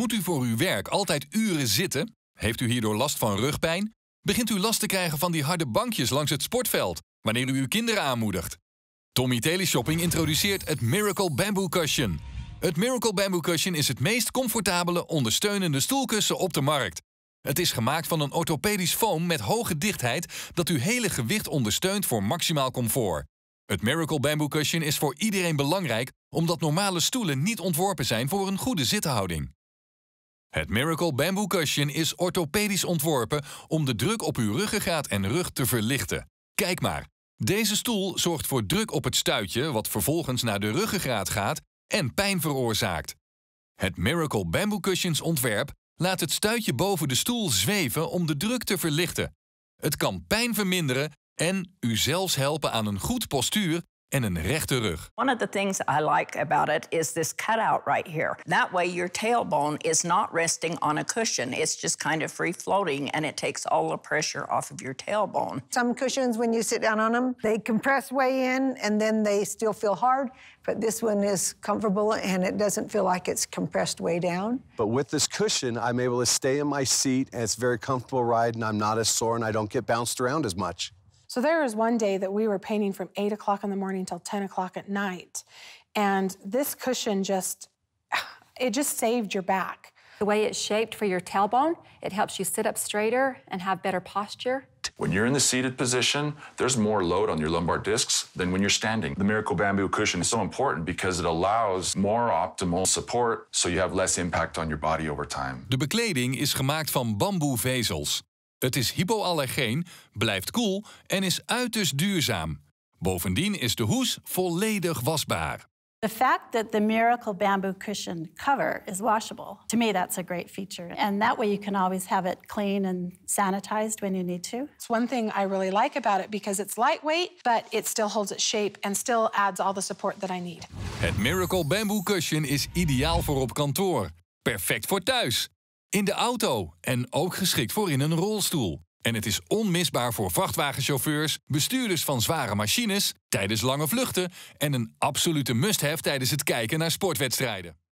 Moet u voor uw werk altijd uren zitten? Heeft u hierdoor last van rugpijn? Begint u last te krijgen van die harde bankjes langs het sportveld wanneer u uw kinderen aanmoedigt? Tommy Teleshopping introduceert het Miracle Bamboo Cushion. Het Miracle Bamboo Cushion is het meest comfortabele ondersteunende stoelkussen op de markt. Het is gemaakt van een orthopedisch foam met hoge dichtheid dat uw hele gewicht ondersteunt voor maximaal comfort. Het Miracle Bamboo Cushion is voor iedereen belangrijk omdat normale stoelen niet ontworpen zijn voor een goede zithouding. Het Miracle Bamboo Cushion is orthopedisch ontworpen om de druk op uw ruggengraat en rug te verlichten. Kijk maar. Deze stoel zorgt voor druk op het stuitje, wat vervolgens naar de ruggengraat gaat en pijn veroorzaakt. Het Miracle Bamboo Cushions ontwerp laat het stuitje boven de stoel zweven om de druk te verlichten. Het kan pijn verminderen en u zelfs helpen aan een goed postuur en een rechte rug. One of the things I like about it is this cutout right here. That way your tailbone is not resting on a cushion. It's just kind of free floating and it takes all the pressure off of your tailbone. Some cushions when you sit down on them, they compress way in and then they still feel hard, but this one is comfortable and it doesn't feel like it's compressed way down. But with this cushion, I'm able to stay in my seat and it's very comfortable ride and I'm not as sore and I don't get bounced around as much. So there was one day that we were painting from eight o'clock in the morning till 10 o'clock at night. And this cushion just, it just saved your back. The way it's shaped for your tailbone, it helps you sit up straighter and have better posture. When you're in the seated position, there's more load on your lumbar discs than when you're standing. The Miracle Bamboo cushion is so important because it allows more optimal support so you have less impact on your body over time. De bekleding is gemaakt van bamboevezels. Het is hypoallergeen, blijft koel en is uiterst duurzaam. Bovendien is de hoes volledig wasbaar. The fact that the Miracle Bamboo Cushion cover is washable, to me that's a great feature. And that way you can always have it clean and sanitized when you need to. It's one thing I really like about it because it's lightweight, but it still holds its shape and still adds all the support that I need. Het Miracle Bamboo Cushion is ideaal voor op kantoor. Perfect voor thuis in de auto en ook geschikt voor in een rolstoel. En het is onmisbaar voor vrachtwagenchauffeurs, bestuurders van zware machines, tijdens lange vluchten en een absolute must-have tijdens het kijken naar sportwedstrijden.